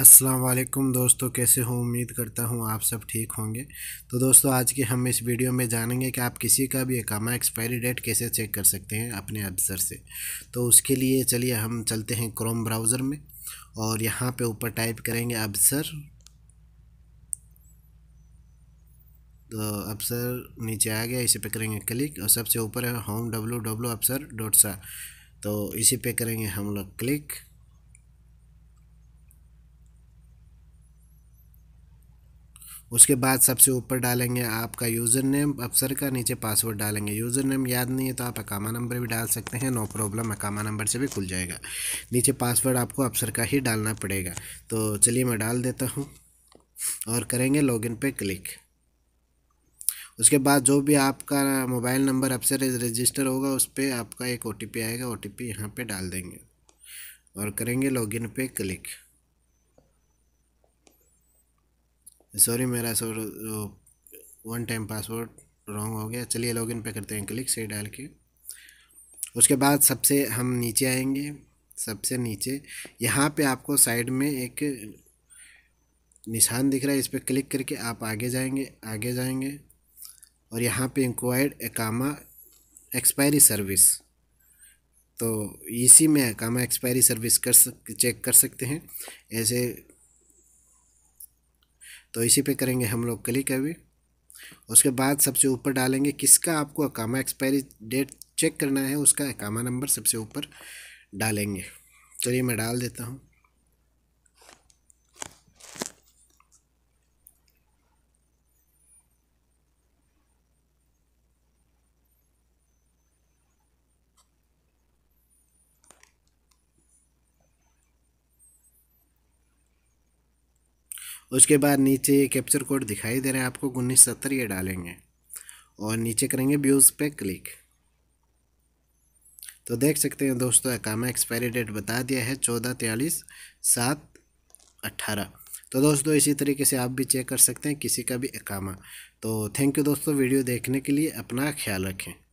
अस्सलाम वालेकुम दोस्तों कैसे हो उम्मीद करता हूँ आप सब ठीक होंगे तो दोस्तों आज के हम इस वीडियो में जानेंगे कि आप किसी का भी अकामा एक्सपायरी डेट कैसे चेक कर सकते हैं अपने अफसर से तो उसके लिए चलिए हम चलते हैं क्रोम ब्राउज़र में और यहाँ पे ऊपर टाइप करेंगे अफसर तो अफसर नीचे आ गया इसी पे करेंगे क्लिक और सबसे ऊपर है होम डब्लू डब्लू अफसर डॉट सा तो इसी पर करेंगे हम लोग क्लिक उसके बाद सबसे ऊपर डालेंगे आपका यूज़र नेम अफसर का नीचे पासवर्ड डालेंगे यूज़र नेम याद नहीं है तो आप अकामा नंबर भी डाल सकते हैं नो प्रॉब्लम अकामा नंबर से भी खुल जाएगा नीचे पासवर्ड आपको अफसर का ही डालना पड़ेगा तो चलिए मैं डाल देता हूँ और करेंगे लॉगिन पे क्लिक उसके बाद जो भी आपका मोबाइल नंबर अफसर रजिस्टर होगा उस पर आपका एक ओ आएगा ओ टी यहाँ पर डाल देंगे और करेंगे लॉगिन पे क्लिक सॉरी मेरा so one time password wrong हो गया चलिए लॉगिन पे करते हैं क्लिक से डाल के उसके बाद सबसे हम नीचे आएंगे सबसे नीचे यहाँ पे आपको साइड में एक निशान दिख रहा है इस पर क्लिक करके आप आगे जाएंगे आगे जाएंगे और यहाँ पे इंक्वायर्ड एकामा एक्सपायरी सर्विस तो इसी में एकामा एक्सपायरी सर्विस कर सक चेक कर सकते हैं ऐसे तो इसी पे करेंगे हम लोग क्लिक अभी उसके बाद सबसे ऊपर डालेंगे किसका आपको अकामा एक्सपायरी डेट चेक करना है उसका अकामा नंबर सबसे ऊपर डालेंगे चलिए मैं डाल देता हूँ उसके बाद नीचे ये कैप्चर कोड दिखाई दे रहा है आपको उन्नीस सत्तर ये डालेंगे और नीचे करेंगे व्यूज़ पे क्लिक तो देख सकते हैं दोस्तों अकामा एक्सपायरी डेट बता दिया है चौदह तेलीस सात अट्ठारह तो दोस्तों इसी तरीके से आप भी चेक कर सकते हैं किसी का भी अकामा तो थैंक यू दोस्तों वीडियो देखने के लिए अपना ख्याल रखें